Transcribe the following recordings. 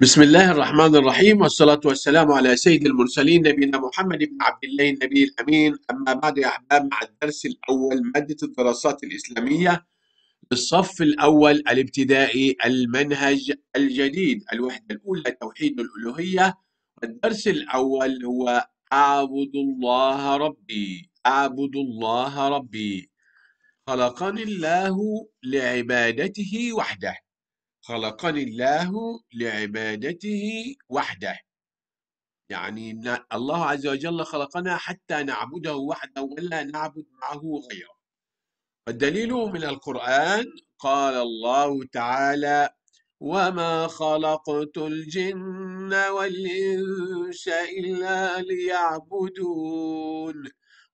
بسم الله الرحمن الرحيم والصلاة والسلام على سيد المرسلين نبينا محمد بن عبد الله النبي الأمين أما بعد يا أحباب مع الدرس الأول مادة الدراسات الإسلامية للصف الأول الابتدائي المنهج الجديد الوحدة الأولى توحيد الألوهية الدرس الأول هو أعبد الله ربي أعبد الله ربي خلقني الله لعبادته وحده خلقني الله لعبادته وحده يعني الله عز وجل خلقنا حتى نعبده وحده ولا نعبد معه غيره والدليل من القرآن قال الله تعالى وما خلقت الجن والإنس إلا ليعبدون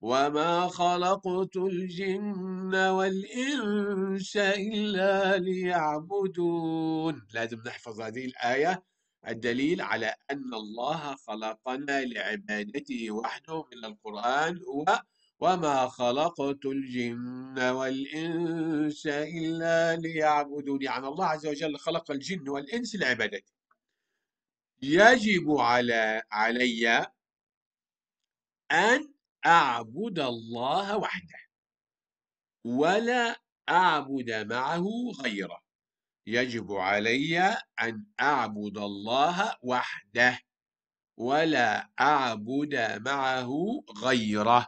وما خلقت الجن والإنس إلا ليعبدون لازم نحفظ هذه الآية الدليل على أن الله خلقنا لعبادته وحده من القرآن هو وما خلقت الجن والإنس إلا ليعبدون يعني الله عز وجل خلق الجن والإنس لعبادته يجب على علي أن أعبد الله وحده ولا أعبد معه غيره يجب علي أن أعبد الله وحده ولا أعبد معه غيره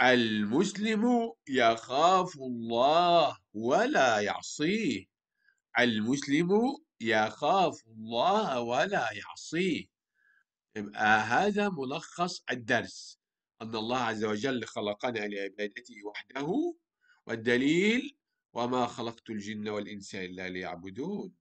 المسلم يخاف الله ولا يعصيه المسلم يخاف الله ولا يعصيه يبقى آه، هذا ملخص الدرس أن الله عز وجل خلقنا لعبادته وحده والدليل وما خلقت الجن والإنس إلا ليعبدون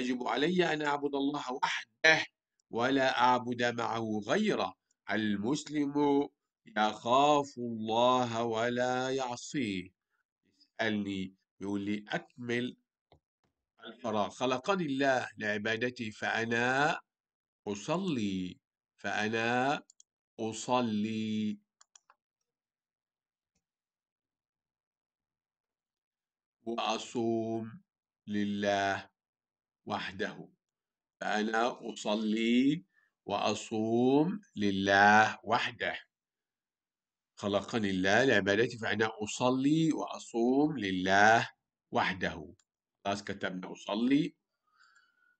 يجب علي أن أعبد الله وحده ولا أعبد معه غيره المسلم يخاف الله ولا يعصيه يسألني يقول لي أكمل الفراغ خلقني الله لعبادتي فأنا أصلي فأنا أصلي وأصوم لله وحده فأنا أصلي وأصوم لله وحده خلقني الله لعبادتي فأنا أصلي وأصوم لله وحده خلاص كتبنا أصلي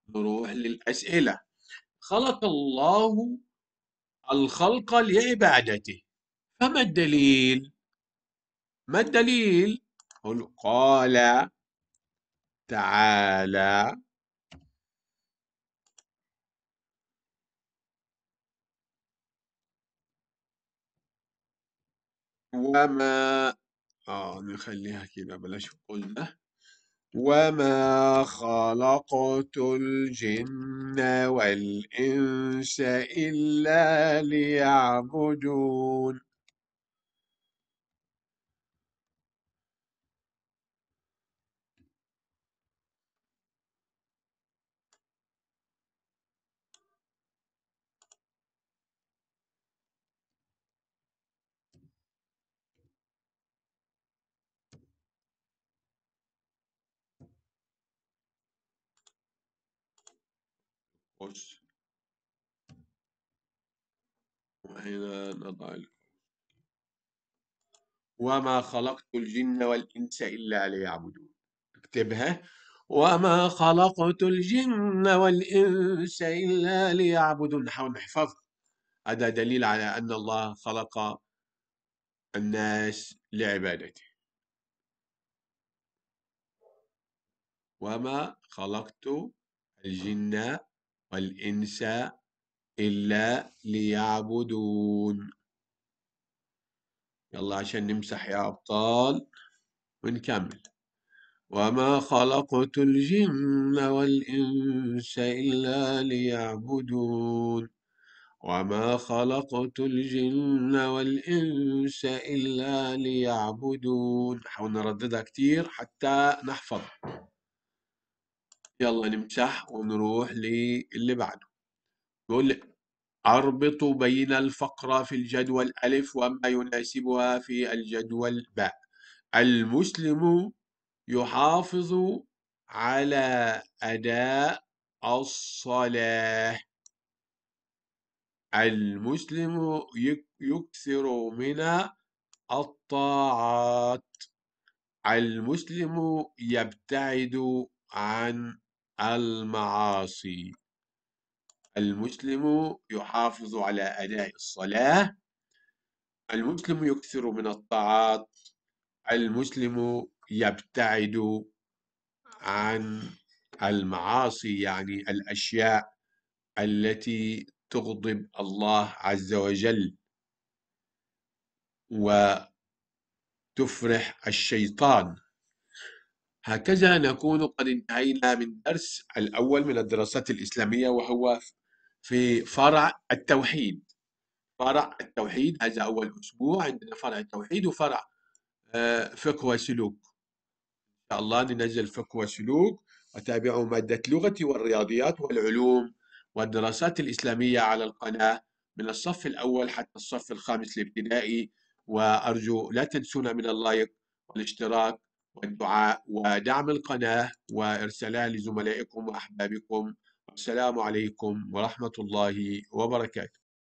نروح للأسئلة خلق الله الخلق لعبادته فما الدليل ما الدليل قل قال تعالى وما آه نخليها كده بلاش قلنا وما خلقت الجن والإنس إلا ليعبدون قوس وهنا نضع وما خلقت الجن والإنس إلا ليعبدون اكتبها وما خلقت الجن والإنس إلا ليعبدون نحاول نحفظها هذا دليل على أن الله خلق الناس لعبادته وما خلقت الجن والإنس إلا ليعبدون يلا عشان نمسح يا أبطال ونكمل وما خلقت الجن والإنس إلا ليعبدون وما خلقت الجن والإنس إلا ليعبدون حاول نرددها كتير حتى نحفظ يلا نمسح ونروح للي بعده بيقول لي أربط بين الفقرة في الجدول ألف وما يناسبها في الجدول باء المسلم يحافظ على أداء الصلاة المسلم يكثر من الطاعات المسلم يبتعد عن المعاصي المسلم يحافظ على أداء الصلاة المسلم يكثر من الطاعات المسلم يبتعد عن المعاصي يعني الأشياء التي تغضب الله عز وجل وتفرح الشيطان هكذا نكون قد انتهينا من درس الأول من الدراسات الإسلامية وهو في فرع التوحيد فرع التوحيد هذا أول أسبوع عندنا فرع التوحيد وفرع آه، فقه وسلوك إن شاء الله ننزل فقه وسلوك وتابعوا مادة لغة والرياضيات والعلوم والدراسات الإسلامية على القناة من الصف الأول حتى الصف الخامس الابتدائي وأرجو لا تنسونا من اللايك والاشتراك والدعاء ودعم القناة وإرسالها لزملائكم وأحبابكم والسلام عليكم ورحمة الله وبركاته